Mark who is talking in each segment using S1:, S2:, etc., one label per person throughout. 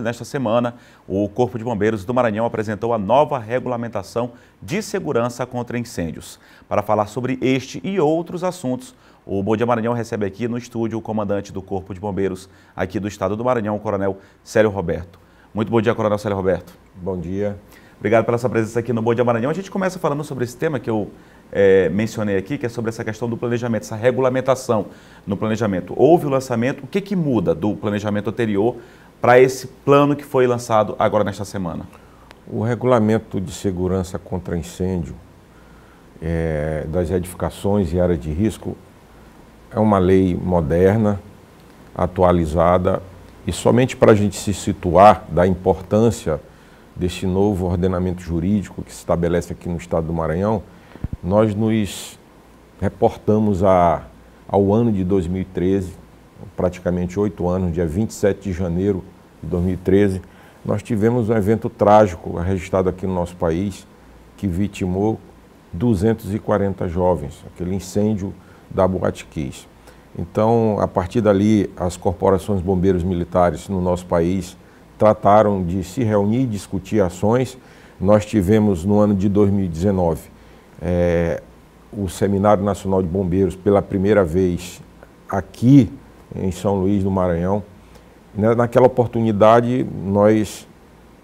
S1: Nesta semana, o Corpo de Bombeiros do Maranhão apresentou a nova regulamentação de segurança contra incêndios. Para falar sobre este e outros assuntos, o Bom Dia Maranhão recebe aqui no estúdio o comandante do Corpo de Bombeiros aqui do estado do Maranhão, o Coronel Célio Roberto. Muito bom dia, Coronel Célio Roberto. Bom dia. Obrigado pela sua presença aqui no Bom Dia Maranhão. A gente começa falando sobre esse tema que eu é, mencionei aqui, que é sobre essa questão do planejamento, essa regulamentação no planejamento. Houve o lançamento, o que, que muda do planejamento anterior para esse plano que foi lançado agora nesta semana?
S2: O regulamento de segurança contra incêndio é, das edificações e área de risco é uma lei moderna, atualizada e somente para a gente se situar da importância desse novo ordenamento jurídico que se estabelece aqui no estado do Maranhão, nós nos reportamos a, ao ano de 2013, praticamente oito anos, dia 27 de janeiro de 2013, nós tivemos um evento trágico registrado aqui no nosso país, que vitimou 240 jovens, aquele incêndio da Boate Kiss. Então, a partir dali, as corporações bombeiros militares no nosso país trataram de se reunir e discutir ações. Nós tivemos, no ano de 2019, é, eh, o Seminário Nacional de Bombeiros pela primeira vez aqui em São Luís do Maranhão. Né? Naquela oportunidade, nós,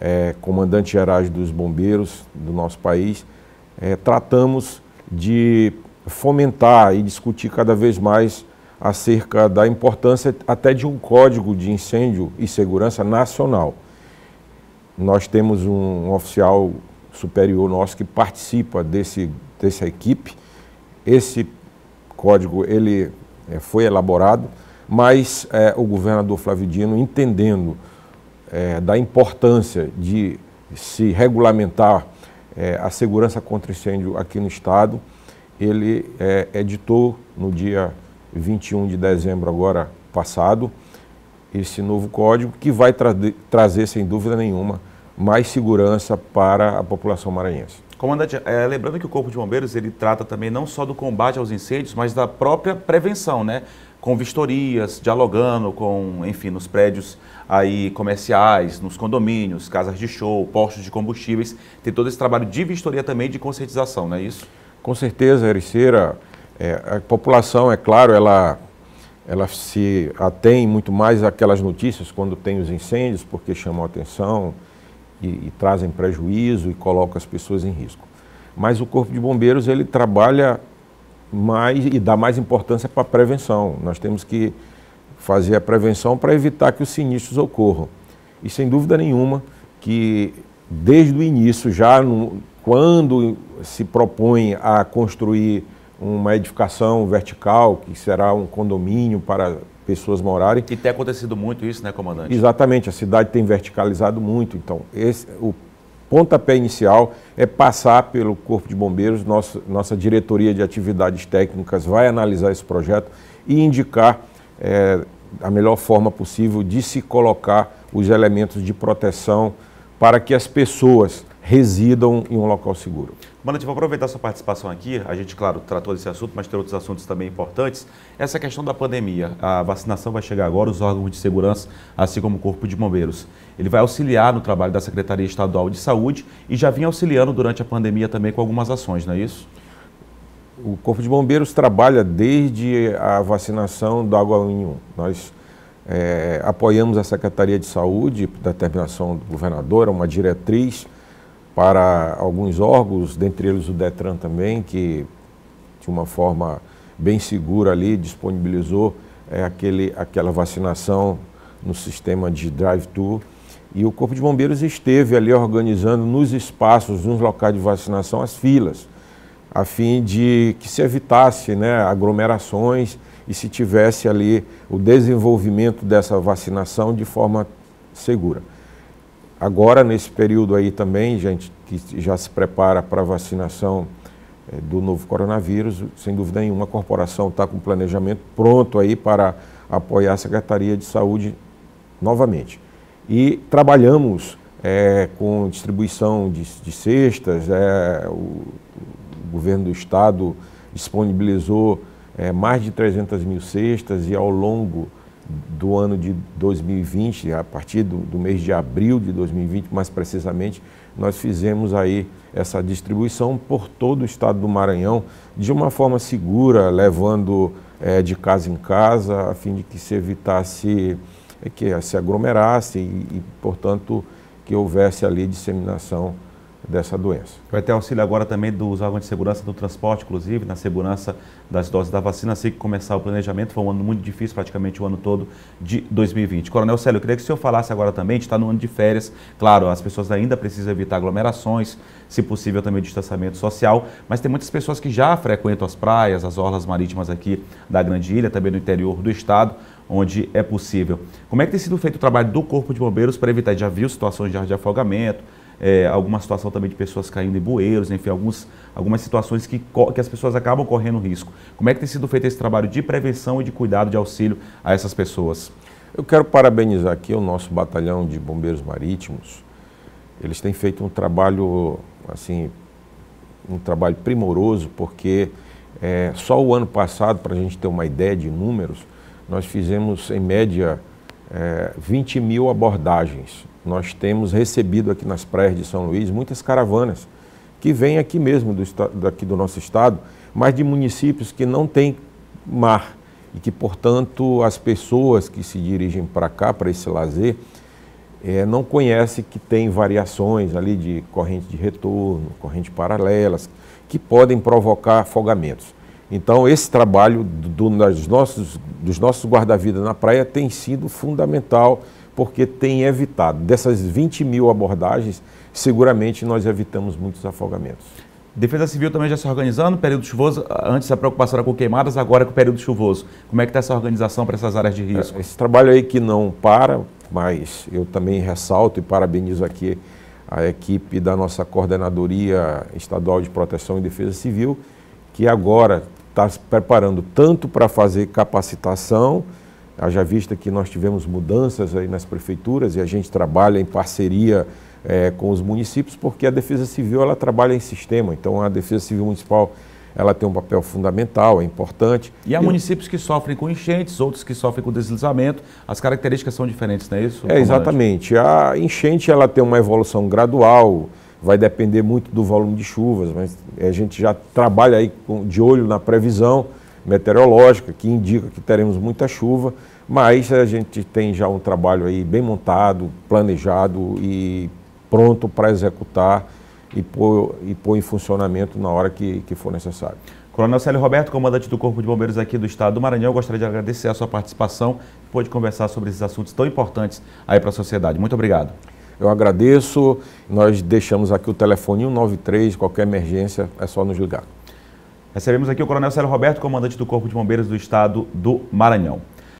S2: é, comandantes gerais dos bombeiros do nosso país, é, tratamos de fomentar e discutir cada vez mais acerca da importância até de um código de incêndio e segurança nacional. Nós temos um oficial superior nosso que participa desse, dessa equipe. Esse código ele é, foi elaborado mas é, o governador Flavio, Dino, entendendo é, da importância de se regulamentar é, a segurança contra incêndio aqui no Estado, ele é, editou no dia 21 de dezembro agora passado esse novo código que vai tra trazer, sem dúvida nenhuma, mais segurança para a população maranhense.
S1: Comandante, é, lembrando que o Corpo de Bombeiros ele trata também não só do combate aos incêndios, mas da própria prevenção, né? com vistorias, dialogando com, enfim, nos prédios aí comerciais, nos condomínios, casas de show, postos de combustíveis. Tem todo esse trabalho de vistoria também de
S2: conscientização, não é isso? Com certeza, Ericeira. É, a população, é claro, ela, ela se atém muito mais àquelas notícias quando tem os incêndios, porque chamam a atenção e, e trazem prejuízo e colocam as pessoas em risco. Mas o Corpo de Bombeiros, ele trabalha mais e dar mais importância para a prevenção. Nós temos que fazer a prevenção para evitar que os sinistros ocorram. E sem dúvida nenhuma que desde o início, já no, quando se propõe a construir uma edificação vertical, que será um condomínio para pessoas morarem.
S1: E tem acontecido muito isso, né, comandante?
S2: Exatamente, a cidade tem verticalizado muito. Então, esse, o pontapé inicial é passar pelo Corpo de Bombeiros, nossa, nossa diretoria de atividades técnicas vai analisar esse projeto e indicar é, a melhor forma possível de se colocar os elementos de proteção para que as pessoas residam em um local seguro.
S1: Mano, vou tipo, aproveitar sua participação aqui. A gente, claro, tratou desse assunto, mas tem outros assuntos também importantes. Essa questão da pandemia. A vacinação vai chegar agora, os órgãos de segurança, assim como o Corpo de Bombeiros. Ele vai auxiliar no trabalho da Secretaria Estadual de Saúde e já vinha auxiliando durante a pandemia também com algumas
S2: ações, não é isso? O Corpo de Bombeiros trabalha desde a vacinação do Água 1 Nós é, apoiamos a Secretaria de Saúde, da determinação do governador, uma diretriz para alguns órgãos, dentre eles o Detran também, que de uma forma bem segura ali disponibilizou é, aquele, aquela vacinação no sistema de drive-thru. E o Corpo de Bombeiros esteve ali organizando nos espaços, nos locais de vacinação, as filas, a fim de que se evitasse né, aglomerações e se tivesse ali o desenvolvimento dessa vacinação de forma segura. Agora, nesse período aí também, gente, que já se prepara para a vacinação eh, do novo coronavírus. Sem dúvida nenhuma, a corporação está com planejamento pronto aí para apoiar a Secretaria de Saúde novamente. E trabalhamos é, com distribuição de, de cestas, é, o, o, governo do estado disponibilizou é, mais de 300 mil cestas e ao longo do ano de 2020, a partir do, do mês de abril de 2020, mais precisamente, nós fizemos aí essa distribuição por todo o estado do Maranhão de uma forma segura, levando é, de casa em casa, a fim de que se evitasse é, que se aglomerasse e, e, portanto, que houvesse ali disseminação dessa doença.
S1: Vai ter auxílio agora também dos órgãos de segurança do transporte, inclusive, na segurança das doses da vacina, assim que começar o planejamento. Foi um ano muito difícil, praticamente o ano todo de 2020. Coronel Célio, eu queria que o senhor falasse agora também, a gente está no ano de férias, claro, as pessoas ainda precisam evitar aglomerações, se possível também o distanciamento social, mas tem muitas pessoas que já frequentam as praias, as orlas marítimas aqui da Grande Ilha, também no interior do estado, onde é possível. Como é que tem sido feito o trabalho do Corpo de Bombeiros para evitar, já viu situações de afogamento, é, alguma situação também de pessoas caindo em bueiros, enfim, alguns, algumas situações que, que as pessoas acabam correndo risco. Como é que tem sido feito esse trabalho de prevenção e de
S2: cuidado, de auxílio a essas pessoas? Eu quero parabenizar aqui o nosso batalhão de bombeiros marítimos. Eles têm feito um trabalho, assim, um trabalho primoroso, porque é, só o ano passado, para a gente ter uma ideia de números, nós fizemos, em média, é, 20 mil abordagens nós temos recebido aqui nas praias de São Luís muitas caravanas que vêm aqui mesmo do, daqui do nosso estado, mas de municípios que não têm mar e que, portanto, as pessoas que se dirigem para cá, para esse lazer, é, não conhecem que tem variações ali de corrente de retorno, corrente paralelas, que podem provocar afogamentos. Então, esse trabalho do, do, nossos, dos nossos guarda-vidas na praia tem sido fundamental porque tem evitado. Dessas 20 mil abordagens, seguramente nós evitamos muitos afogamentos. Defesa
S1: Civil também já se organizando, período chuvoso, antes a preocupação era com queimadas, agora é com o período chuvoso. Como é que está essa organização para essas áreas de é, risco?
S2: Esse trabalho aí que não para, mas eu também ressalto e parabenizo aqui a equipe da nossa Coordenadoria Estadual de Proteção e Defesa Civil, que agora está se preparando tanto para fazer capacitação, haja vista que nós tivemos mudanças aí nas prefeituras e a gente trabalha em parceria é, com os municípios, porque a Defesa Civil ela trabalha em sistema, então a Defesa Civil Municipal ela tem um papel fundamental, é importante. E há e... municípios
S1: que sofrem com enchentes, outros que sofrem com deslizamento, as características são diferentes, não é isso? É,
S2: exatamente. A enchente ela tem uma evolução gradual, vai depender muito do volume de chuvas, mas a gente já trabalha aí de olho na previsão, meteorológica, que indica que teremos muita chuva, mas a gente tem já um trabalho aí bem montado, planejado e pronto para executar e pôr, e pôr em funcionamento na hora que, que for necessário. Coronel Célio Roberto, comandante do Corpo de Bombeiros aqui do Estado do Maranhão, gostaria de
S1: agradecer a sua participação e pôde conversar sobre esses assuntos tão importantes aí para a sociedade. Muito
S2: obrigado. Eu agradeço. Nós deixamos aqui o telefone 193, qualquer emergência é só nos ligar. Recebemos aqui o Coronel Célio Roberto, comandante do Corpo de Bombeiros do Estado do
S1: Maranhão.